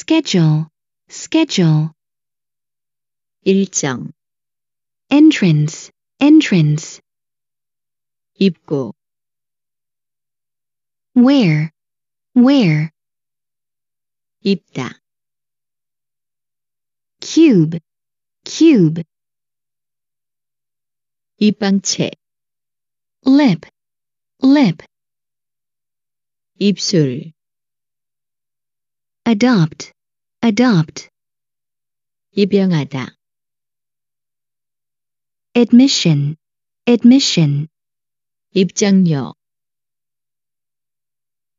schedule, schedule. 일정 entrance, entrance. 입구 where, where. 입다 cube, cube. 입방체 lip, lip. 입술 adopt, adopt. 입양하다. admission, admission. 입장료.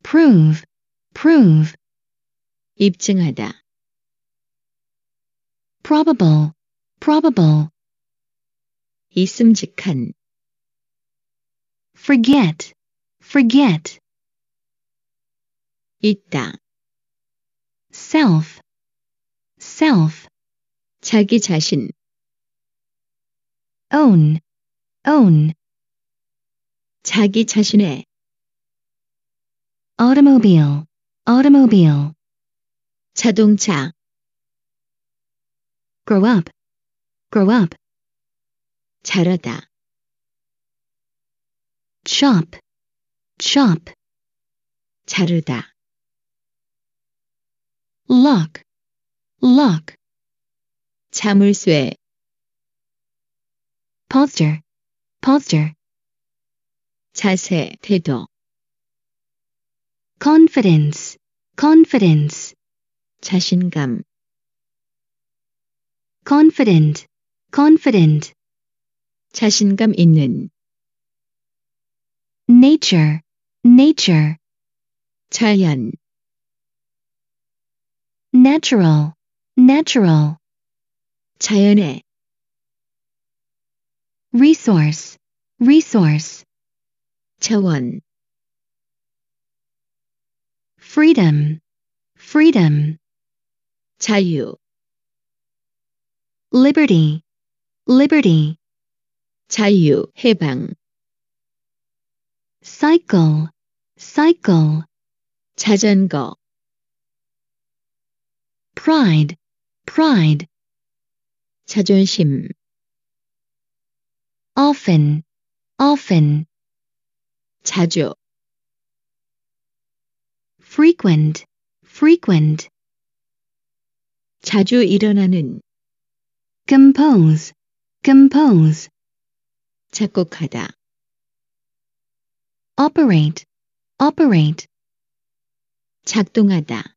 prove, prove. 입증하다. probable, probable. 있음직한. forget, forget. 있다. self, self, 자기 자신 own, own, 자기 자신의 automobile, automobile, 자동차 grow up, grow up, 자라다 chop, chop, 자르다 luck, luck. 자물쇠 posture, posture. 자세, 태도. confidence, confidence. 자신감. confident, confident. 자신감 있는. nature, nature. 자연 natural, natural. 자연의 resource, resource. 자원 freedom, freedom. 자유 liberty, liberty. 자유, 해방 cycle, cycle. 자전거 pride, pride. 자존심. often, often. 자주. frequent, frequent. 자주 일어나는. compose, compose. 작곡하다. operate, operate. 작동하다.